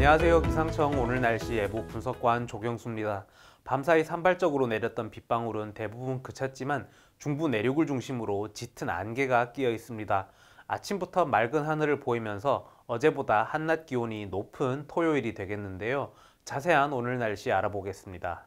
안녕하세요. 기상청 오늘 날씨 예보 분석관 조경수입니다. 밤사이 산발적으로 내렸던 빗방울은 대부분 그쳤지만 중부 내륙을 중심으로 짙은 안개가 끼어 있습니다. 아침부터 맑은 하늘을 보이면서 어제보다 한낮 기온이 높은 토요일이 되겠는데요. 자세한 오늘 날씨 알아보겠습니다.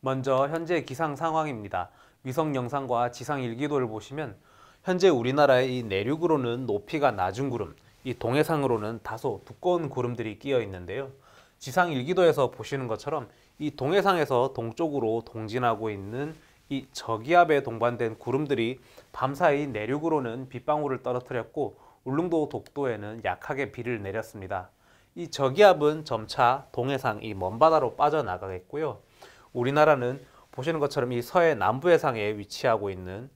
먼저 현재 기상 상황입니다. 위성 영상과 지상 일기도를 보시면 현재 우리나라의 내륙으로는 높이가 낮은 구름, 이 동해상으로는 다소 두꺼운 구름들이 끼어 있는데요. 지상 일기도에서 보시는 것처럼 이 동해상에서 동쪽으로 동진하고 있는 이 저기압에 동반된 구름들이 밤사이 내륙으로는 빗방울을 떨어뜨렸고 울릉도 독도에는 약하게 비를 내렸습니다. 이 저기압은 점차 동해상 이 먼바다로 빠져나가겠고요. 우리나라는 보시는 것처럼 이 서해 남부 해상에 위치하고 있는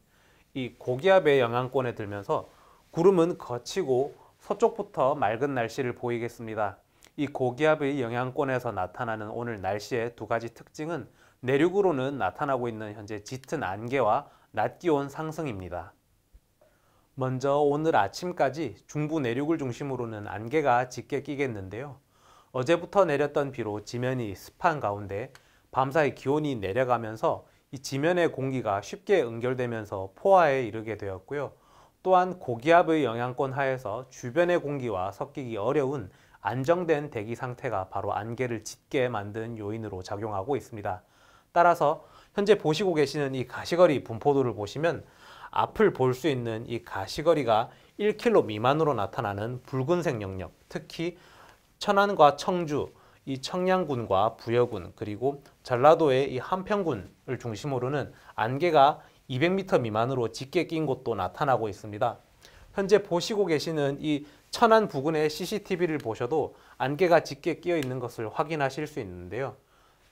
이 고기압의 영향권에 들면서 구름은 거치고 서쪽부터 맑은 날씨를 보이겠습니다. 이 고기압의 영향권에서 나타나는 오늘 날씨의 두 가지 특징은 내륙으로는 나타나고 있는 현재 짙은 안개와 낮 기온 상승입니다. 먼저 오늘 아침까지 중부 내륙을 중심으로는 안개가 짙게 끼겠는데요. 어제부터 내렸던 비로 지면이 습한 가운데 밤사이 기온이 내려가면서 이 지면의 공기가 쉽게 응결되면서 포화에 이르게 되었고요. 또한 고기압의 영향권 하에서 주변의 공기와 섞이기 어려운 안정된 대기 상태가 바로 안개를 짙게 만든 요인으로 작용하고 있습니다. 따라서 현재 보시고 계시는 이 가시거리 분포도를 보시면 앞을 볼 수 있는 이 가시거리가 1km 미만으로 나타나는 붉은색 영역, 특히 천안과 청주, 이 청양군과 부여군, 그리고 전라도의 이 한평군을 중심으로는 안개가 200m 미만으로 짙게 낀 곳도 나타나고 있습니다. 현재 보시고 계시는 이 천안 부근의 CCTV를 보셔도 안개가 짙게 끼어 있는 것을 확인하실 수 있는데요.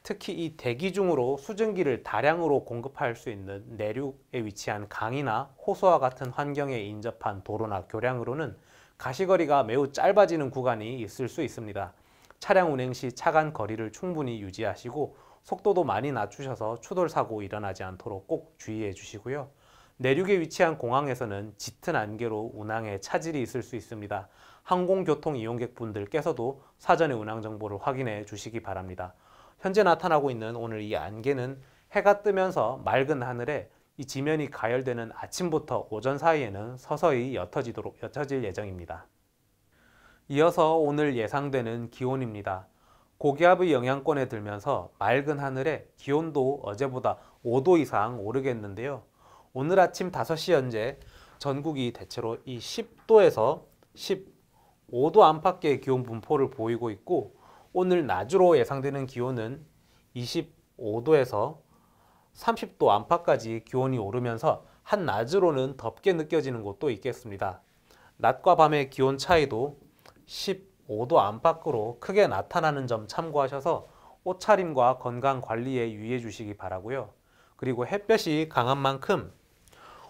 특히 이 대기 중으로 수증기를 다량으로 공급할 수 있는 내륙에 위치한 강이나 호수와 같은 환경에 인접한 도로나 교량으로는 가시거리가 매우 짧아지는 구간이 있을 수 있습니다. 차량 운행 시 차간 거리를 충분히 유지하시고 속도도 많이 낮추셔서 추돌 사고 일어나지 않도록 꼭 주의해 주시고요. 내륙에 위치한 공항에서는 짙은 안개로 운항에 차질이 있을 수 있습니다. 항공교통 이용객분들께서도 사전에 운항 정보를 확인해 주시기 바랍니다. 현재 나타나고 있는 오늘 이 안개는 해가 뜨면서 맑은 하늘에 이 지면이 가열되는 아침부터 오전 사이에는 서서히 옅어지도록 옅어질 예정입니다. 이어서 오늘 예상되는 기온입니다. 고기압의 영향권에 들면서 맑은 하늘에 기온도 어제보다 5도 이상 오르겠는데요. 오늘 아침 5시 현재 전국이 대체로 이 10도에서 15도 안팎의 기온 분포를 보이고 있고 오늘 낮으로 예상되는 기온은 25도에서 30도 안팎까지 기온이 오르면서 한낮으로는 덥게 느껴지는 곳도 있겠습니다. 낮과 밤의 기온 차이도 10도 5도 안팎으로 크게 나타나는 점 참고하셔서 옷차림과 건강 관리에 유의해 주시기 바라고요. 그리고 햇볕이 강한 만큼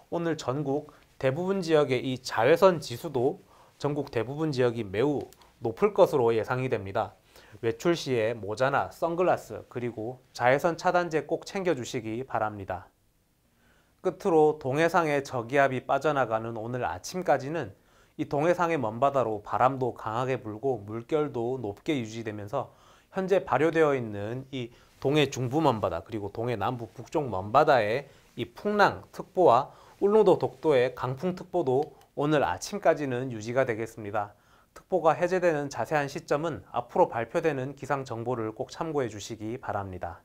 오늘 전국 대부분 지역의 이 자외선 지수도 전국 대부분 지역이 매우 높을 것으로 예상이 됩니다. 외출 시에 모자나 선글라스 그리고 자외선 차단제 꼭 챙겨주시기 바랍니다. 끝으로 동해상의 저기압이 빠져나가는 오늘 아침까지는 이 동해상의 먼바다로 바람도 강하게 불고 물결도 높게 유지되면서 현재 발효되어 있는 이 동해 중부 먼바다 그리고 동해 남부 북쪽 먼바다의 이 풍랑 특보와 울릉도 독도의 강풍 특보도 오늘 아침까지는 유지가 되겠습니다. 특보가 해제되는 자세한 시점은 앞으로 발표되는 기상 정보를 꼭 참고해 주시기 바랍니다.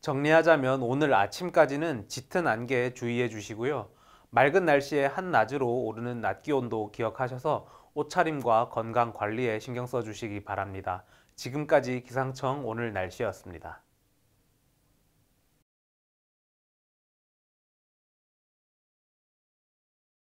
정리하자면 오늘 아침까지는 짙은 안개에 주의해 주시고요. 맑은 날씨에 한낮으로 오르는 낮 기온도 기억하셔서 옷차림과 건강 관리에 신경 써주시기 바랍니다. 지금까지 기상청 오늘 날씨였습니다.